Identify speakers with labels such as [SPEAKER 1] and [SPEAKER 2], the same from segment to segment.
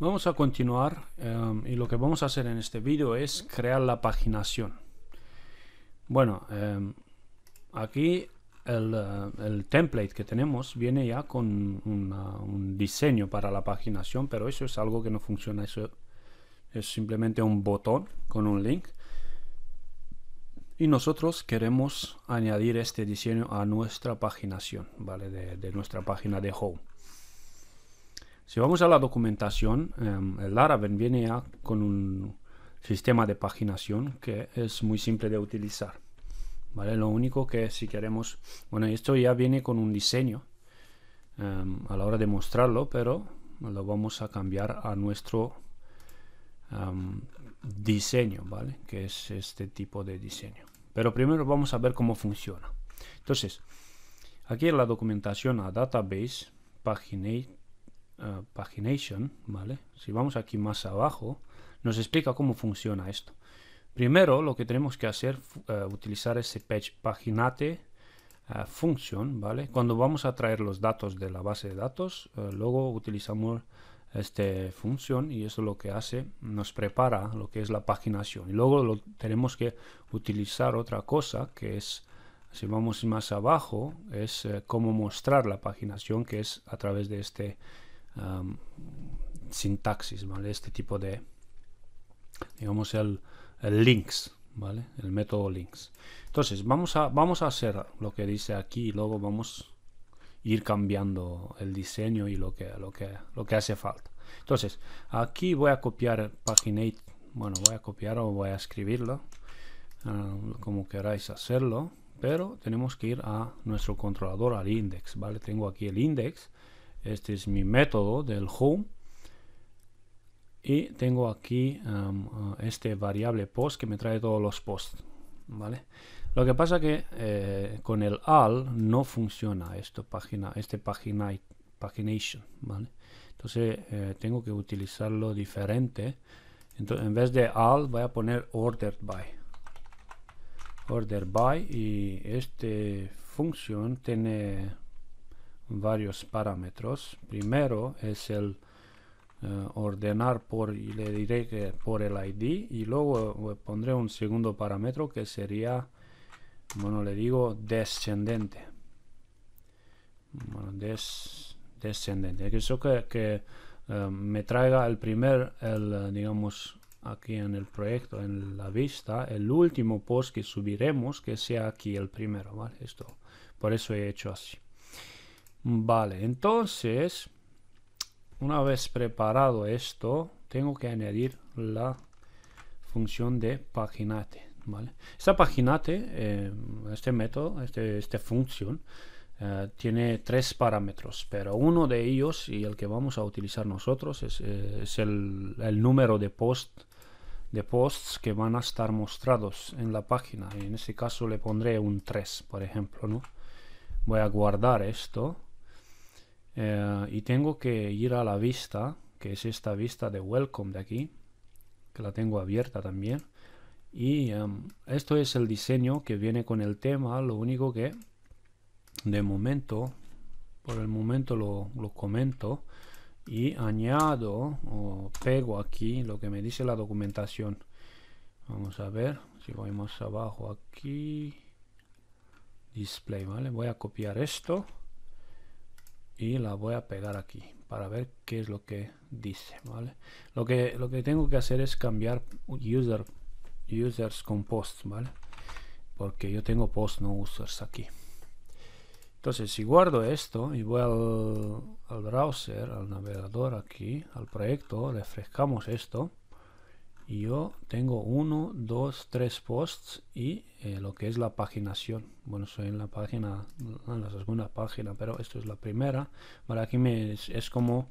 [SPEAKER 1] Vamos a continuar em, y lo que vamos a hacer en este vídeo es crear la paginación. Bueno, em, aquí eh, el, template que tenemos viene ya con un diseño para la paginación, pero eso es algo que no funciona, eso es simplemente un botón con un link. Y nosotros queremos añadir este diseño a nuestra paginación, ¿vale? de nuestra página de Home. Si vamos a la documentación, em, el Laravel viene ya con un sistema de paginación que es muy simple de utilizar. ¿vale? Lo único que si queremos, bueno, esto ya viene con un diseño em, a la hora de mostrarlo, pero lo vamos a cambiar a nuestro em, diseño, ¿vale? Que es este tipo de diseño. Pero primero vamos a ver cómo funciona. Entonces, aquí en la documentación a database, paginate, eh, pagination, ¿vale? Si vamos aquí más abajo, nos explica cómo funciona esto. Primero, lo que tenemos que hacer eh, utilizar ese page paginate eh, function, ¿vale? Cuando vamos a traer los datos de la base de datos, luego utilizamos esta función y eso lo que hace, nos prepara lo que es la paginación. Y luego lo, tenemos que utilizar otra cosa que es si vamos más abajo, es cómo mostrar la paginación, que es a través de este sintaxis, ¿vale? Este tipo de, digamos, el, links, ¿vale? El método links. Entonces, vamos a, vamos a hacer lo que dice aquí y luego vamos a ir cambiando el diseño y lo que, lo que, lo que hace falta. Entonces, aquí voy a copiar paginate, bueno, voy a copiar o voy a escribirlo, como queráis hacerlo, pero tenemos que ir a nuestro controlador, al index, ¿vale? Tengo aquí el index este es mi método del home. Y tengo aquí um, uh, este variable post que me trae todos los posts. ¿vale? Lo que pasa que eh, con el all no funciona esto, página, este página, pagination. ¿vale? Entonces eh, tengo que utilizarlo diferente. Entonces, en vez de all voy a poner ordered by. Order by y este función tiene varios parámetros. Primero es el eh, ordenar por, y le diré que por el ID y luego eh, pondré un segundo parámetro que sería, bueno, le digo descendente. Bueno, des, descendente. Eso que, eh, me traiga el primer, el, digamos, aquí en el proyecto, en la vista, el último post que subiremos que sea aquí el primero, ¿vale? Esto, por eso he hecho así. Vale, entonces, una vez preparado esto, tengo que añadir la función de paginate. Esta paginate, eh, este método, este, esta función, eh, tiene tres parámetros, pero uno de ellos y el que vamos a utilizar nosotros es, eh, es el, número de posts de posts que van a estar mostrados en la página. En este caso le pondré un 3, por ejemplo. ¿no? Voy a guardar esto eh, y tengo que ir a la vista, que es esta vista de Welcome de aquí, que la tengo abierta también. Y em, esto es el diseño que viene con el tema, lo único que de momento, por el momento lo, comento y añado o pego aquí lo que me dice la documentación. Vamos a ver si vamos abajo aquí. Display, ¿vale? Voy a copiar esto y la voy a pegar aquí para ver qué es lo que dice vale lo que lo que tengo que hacer es cambiar user users con posts vale porque yo tengo post no users aquí entonces si guardo esto y voy al, al browser al navegador aquí al proyecto refrescamos esto yo tengo uno, dos, tres posts y eh, lo que es la paginación. Bueno, soy en la página, en la segunda página, pero esto es la primera. Vale, aquí me, es, como,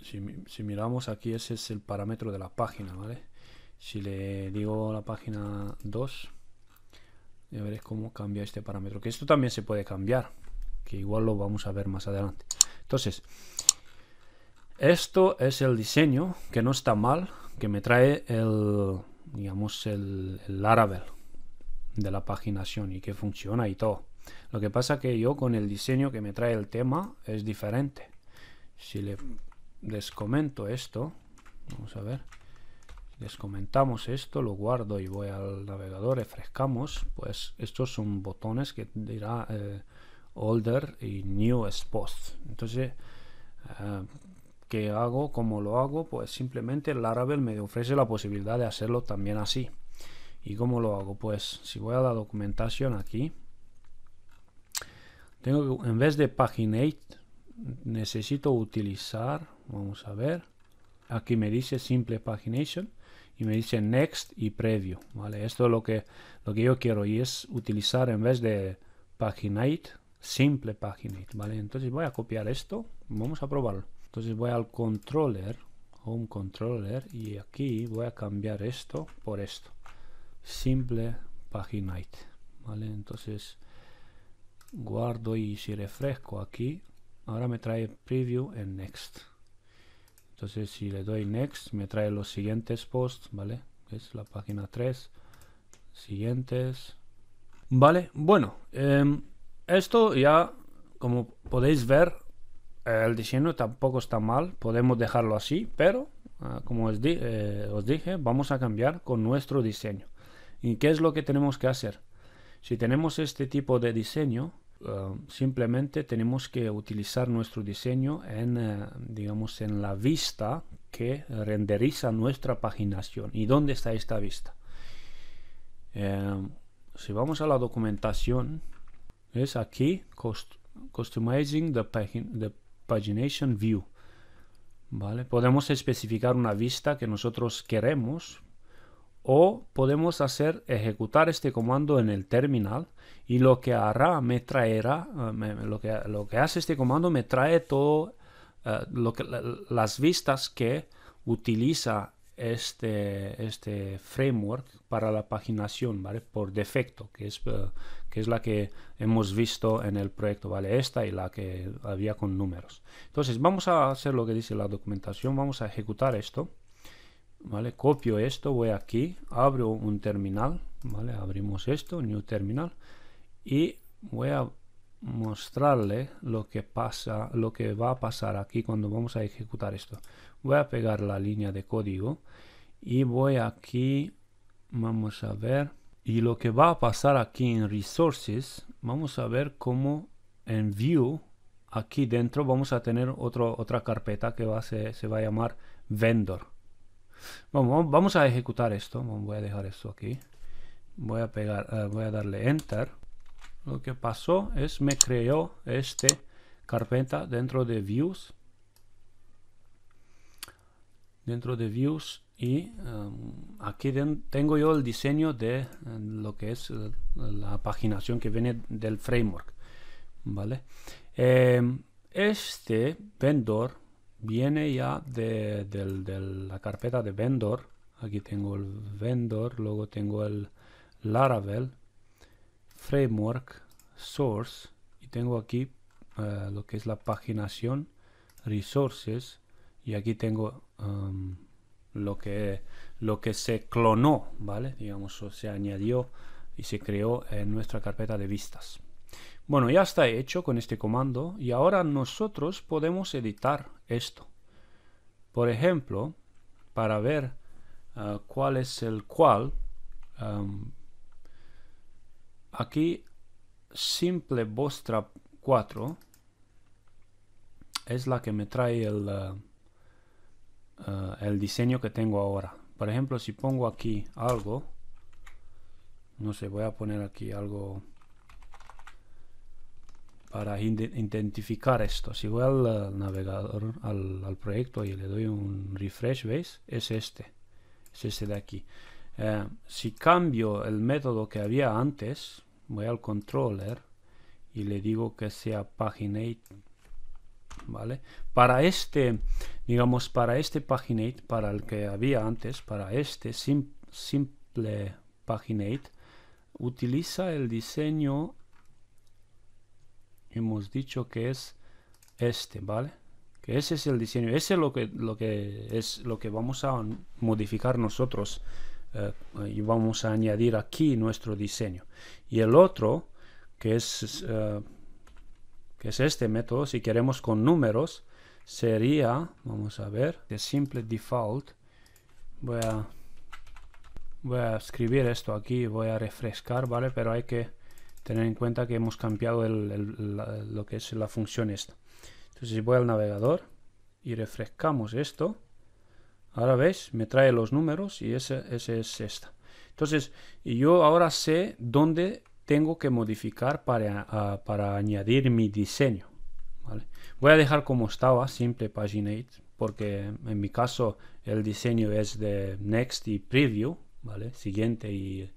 [SPEAKER 1] si, si, miramos aquí, ese es el parámetro de la página, ¿vale? Si le digo la página 2, ya veréis cómo cambia este parámetro. Que esto también se puede cambiar, que igual lo vamos a ver más adelante. Entonces, esto es el diseño, que no está mal, que me trae el, digamos, el, el Laravel de la paginación y que funciona y todo. Lo que pasa que yo con el diseño que me trae el tema es diferente. Si le comento esto, vamos a ver, descomentamos esto, lo guardo y voy al navegador, refrescamos, pues estos son botones que dirá eh, older y new Spot. Entonces, eh, hago, como lo hago, pues simplemente Laravel me ofrece la posibilidad de hacerlo también así. ¿Y cómo lo hago? Pues si voy a la documentación aquí, tengo en vez de paginate, necesito utilizar, vamos a ver, aquí me dice simple pagination y me dice next y previo ¿vale? Esto es lo que, lo que yo quiero y es utilizar en vez de paginate, simple paginate, ¿vale? Entonces voy a copiar esto, vamos a probarlo entonces voy al controller home controller y aquí voy a cambiar esto por esto simple paginate vale entonces guardo y si refresco aquí ahora me trae preview en next entonces si le doy next me trae los siguientes posts vale es la página 3 siguientes vale bueno em, esto ya como podéis ver eh, el diseño tampoco está mal, podemos dejarlo así, pero ah, como eh, os, dije, vamos a cambiar con nuestro diseño. ¿Y qué es lo que tenemos que hacer? Si tenemos este tipo de diseño, ah, simplemente tenemos que utilizar nuestro diseño en, eh, digamos, en la vista que renderiza nuestra paginación. ¿Y dónde está esta vista? Em, si vamos a la documentación, es aquí, Customizing the, pagin Pagination View. ¿Vale? Podemos especificar una vista que nosotros queremos o podemos hacer ejecutar este comando en el terminal y lo que hará me traerá, eh, lo, que, lo, que, hace este comando me trae todo eh, lo que, las vistas que utiliza este, este framework para la paginación, ¿vale? Por defecto, que es eh, que es la que hemos visto en el proyecto, ¿vale? Esta y la que había con números. Entonces, vamos a hacer lo que dice la documentación, vamos a ejecutar esto, ¿vale? Copio esto, voy aquí, abro un terminal, ¿vale? Abrimos esto, New Terminal, y voy a mostrarle lo que pasa, lo que va a pasar aquí cuando vamos a ejecutar esto. Voy a pegar la línea de código y voy aquí, vamos a ver y lo que va a pasar aquí en Resources, vamos a ver cómo en View, aquí dentro vamos a tener otro, otra carpeta que va se va a llamar Vendor. Vamos, vamos a ejecutar esto. Voy a dejar esto aquí. Voy a, pegar, eh, voy a darle Enter. Lo que pasó es me creó este carpeta dentro de Views. Dentro de Views y em, aquí tengo yo el diseño de em, lo que es eh, la paginación que viene del framework vale em, este vendor viene ya de, la carpeta de vendor aquí tengo el vendor luego tengo el laravel framework source y tengo aquí eh, lo que es la paginación resources y aquí tengo lo que, lo que se clonó, ¿vale? Digamos, o se añadió y se creó en nuestra carpeta de vistas. Bueno, ya está hecho con este comando y ahora nosotros podemos editar esto. Por ejemplo, para ver ah, cuál es el cual, aquí simple Bostra 4 es la que me trae el... Ah, eh, el diseño que tengo ahora. Por ejemplo, si pongo aquí algo, no sé, voy a poner aquí algo para identificar esto. Si voy al, navegador, al, proyecto y le doy un refresh, ¿veis? Es este, es este de aquí. Eh, si cambio el método que había antes, voy al controller y le digo que sea paginate ¿vale? Para este, digamos, para este paginate, para el que había antes, para este simple paginate, utiliza el diseño, hemos dicho que es este, ¿vale? Que ese es el diseño, ese es lo que, lo que, es lo que vamos a modificar nosotros eh, y vamos a añadir aquí nuestro diseño. Y el otro, que es... Eh, es este método, si queremos con números, sería, vamos a ver, de simple default, voy a, voy a escribir esto aquí, voy a refrescar, ¿vale? Pero hay que tener en cuenta que hemos cambiado lo que es la función esta. Entonces si voy al navegador y refrescamos esto, ahora veis, me trae los números y ese, ese es esta. Entonces yo ahora sé dónde tengo que modificar para, para añadir mi diseño. Voy a dejar como estaba, simple paginate, porque en mi caso el diseño es de next y preview, ¿vale? siguiente y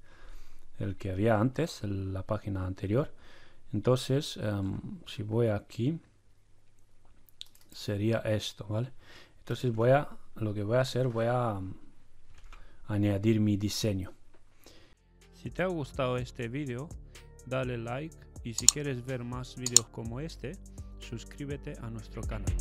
[SPEAKER 1] el que había antes, la página anterior. Entonces, em, si voy aquí, sería esto, ¿vale? Entonces voy a, lo que voy a hacer, voy a em, añadir mi diseño. Si te ha gustado este vídeo, dale like y si quieres ver más vídeos como este, suscríbete a nuestro canal.